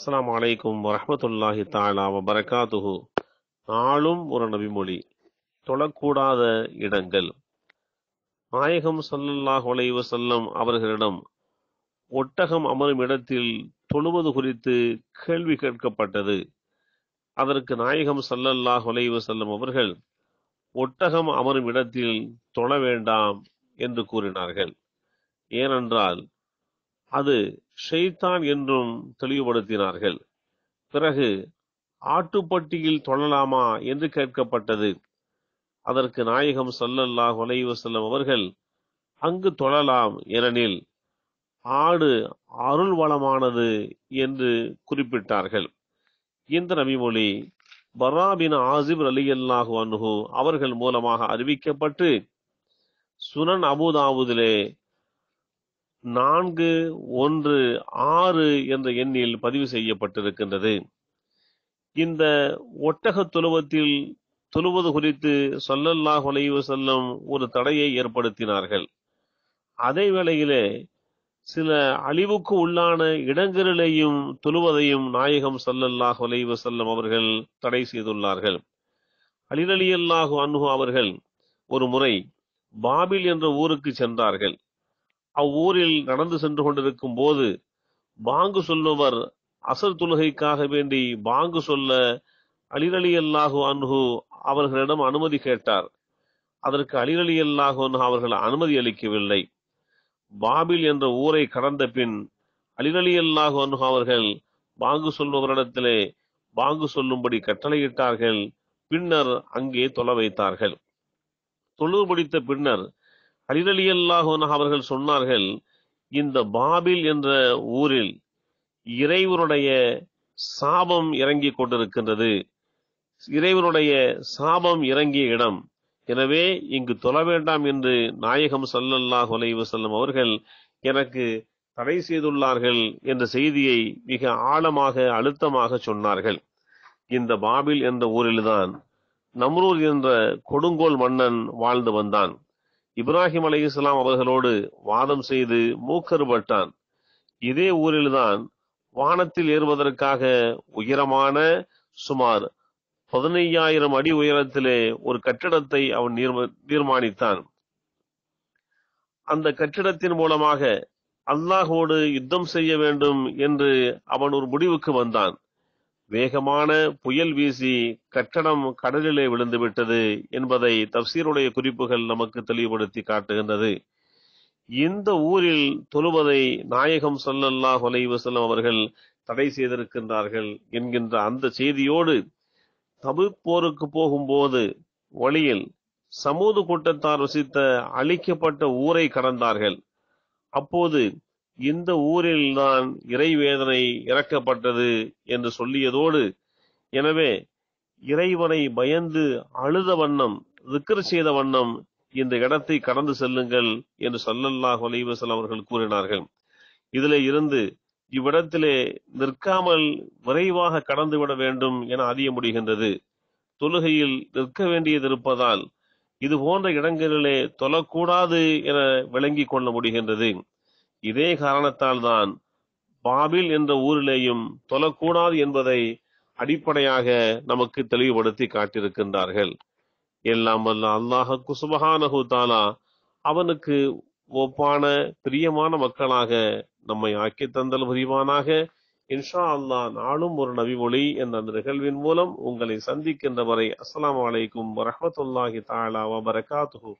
அஸ்லாம் வலைக்கும் வரமத்துல்லாஹி தாலா வபரகாத்துஹு நாளும் ஒரு நபிமொழி தொழக்கூடாத இடங்கள் நாயகம் சல்லல்லாஹ் வலைவு செல்லம் அவர்களிடம் ஒட்டகம் அமரும் இடத்தில் தொழுவது குறித்து கேள்வி கேட்கப்பட்டது அதற்கு நாயகம் சல்லல்லாஹ் வலைவு செல்லும் அவர்கள் ஒட்டகம் அமரும் இடத்தில் தொழ வேண்டாம் என்று கூறினார்கள் ஏனென்றால் அது ஷெய்தான் என்றும் தெளிவுபடுத்தினார்கள் பிறகு ஆட்டுப்பட்டியில் தொழலாமா என்று கேட்கப்பட்டது அதற்கு நாயகம் சல்லல்லாஹ் செல்லும் அவர்கள் அங்கு தொழலாம் எனனில் ஆடு அருள் வளமானது என்று குறிப்பிட்டார்கள் இந்த நபிமொழி பராபின் ஆசிப் அலி அல்லாஹு அவர்கள் மூலமாக அறிவிக்கப்பட்டு சுனன் அபுதாவுதிலே நான்கு ஒன்று ஆறு என்ற எண்ணில் பதிவு செய்யப்பட்டிருக்கின்றது இந்த ஒட்டக தொழுவத்தில் தொழுவது குறித்து சொல்லல்லாஹ் ஒலைவு செல்லும் ஒரு தடையை ஏற்படுத்தினார்கள் அதே வேளையிலே சில அழிவுக்கு உள்ளான இடங்களிலேயும் தொழுவதையும் நாயகம் சல்லல்லாஹ் ஒலைவு செல்லும் அவர்கள் தடை செய்துள்ளார்கள் அழிலலியல்லாஹு அன்ஹு அவர்கள் ஒரு முறை பாபில் என்ற ஊருக்கு சென்றார்கள் அவ்வூரில் நடந்து சென்று கொண்டிருக்கும் போது பாங்கு சொல்லுவர் அசல் தொழுகைக்காக வேண்டி பாங்கு சொல்ல அலிரலி அல்லாஹு அன்ஹு அவர்களிடம் அனுமதி கேட்டார் அதற்கு அலிரலி அல்லாஹு அவர்கள் அனுமதி அளிக்கவில்லை பாபில் என்ற ஊரை கடந்த பின் அலிரலி அல்லாஹு அன்ஹு அவர்கள் பாங்கு சொல்பவரிடத்திலே பாங்கு சொல்லும்படி கட்டளையிட்டார்கள் பின்னர் அங்கே தொலை வைத்தார்கள் தொழுது முடித்த பின்னர் அலிரலி அவர்கள் சொன்னார்கள் இந்த பாபில் என்ற ஊரில் இறைவனுடைய சாபம் இறங்கி கொண்டிருக்கின்றது இறைவனுடைய சாபம் இறங்கிய இடம் எனவே இங்கு தொழ வேண்டாம் என்று நாயகம் சல்லல்லாஹ் செல்லும் அவர்கள் எனக்கு தடை செய்துள்ளார்கள் என்ற செய்தியை மிக ஆழமாக அழுத்தமாக சொன்னார்கள் இந்த பாபில் என்ற ஊரில்தான் நம்ரூர் என்ற கொடுங்கோல் மன்னன் வாழ்ந்து வந்தான் இப்ராஹிம் அலி இஸ்லாம் அவர்களோடு வாதம் செய்து மூக்கருபட்டான் இதே ஊரில்தான் வானத்தில் ஏறுவதற்காக உயரமான சுமார் பதினையாயிரம் அடி உயரத்திலே ஒரு கட்டிடத்தை அவன் நிர்மாணித்தான் அந்த கட்டிடத்தின் மூலமாக அல்லாஹோடு யுத்தம் செய்ய வேண்டும் என்று அவன் ஒரு முடிவுக்கு வந்தான் வேகமான புயல் வீசி கட்டடம் கடலிலே விழுந்துவிட்டது என்பதை தப்சீருடைய குறிப்புகள் நமக்கு தெளிவுபடுத்தி காட்டுகின்றது இந்த ஊரில் தொழுவதை நாயகம் சல்லல்லாஹ் அலைவசல்லம் அவர்கள் தடை செய்திருக்கின்றார்கள் என்கின்ற அந்த செய்தியோடு தபு போருக்கு போகும்போது வழியில் சமூக கூட்டத்தார் வசித்த அழிக்கப்பட்ட ஊரை கடந்தார்கள் அப்போது இந்த ஊரில்தான் இறைவேதனை இறக்கப்பட்டது என்று சொல்லியதோடு எனவே இறைவனை பயந்து அழுத வண்ணம் திக்கர் செய்த வண்ணம் இந்த இடத்தை கடந்து செல்லுங்கள் என்று சொல்லல்லாஹ் அலைவசல் அவர்கள் கூறினார்கள் இதிலே இருந்து இவ்விடத்திலே நிற்காமல் விரைவாக கடந்து விட வேண்டும் என அறிய முடிகின்றது தொழுகையில் நிற்க வேண்டியது இருப்பதால் இது போன்ற இடங்களிலே தொழக்கூடாது என விளங்கி கொள்ள முடிகின்றது இதே காரணத்தால் தான் பாபில் என்ற ஊரிலேயும் தொழக்கூடாது என்பதை அடிப்படையாக நமக்கு தெளிவுபடுத்தி காட்டியிருக்கின்றார்கள் எல்லாம் வல்ல அல்லாஹ குசுபகானஹு தாலா அவனுக்கு ஒப்பான பிரியமான மக்களாக நம்மை ஆக்கி தந்தல் புரிவானாக இன்ஷா அல்லா நாளும் ஒரு நபி மொழி என்ற நிகழ்வின் மூலம் உங்களை சந்திக்கின்ற வரை அஸ்லாம் வலைக்கும் வரமத்துல்லாஹி தாலா வரகாத்து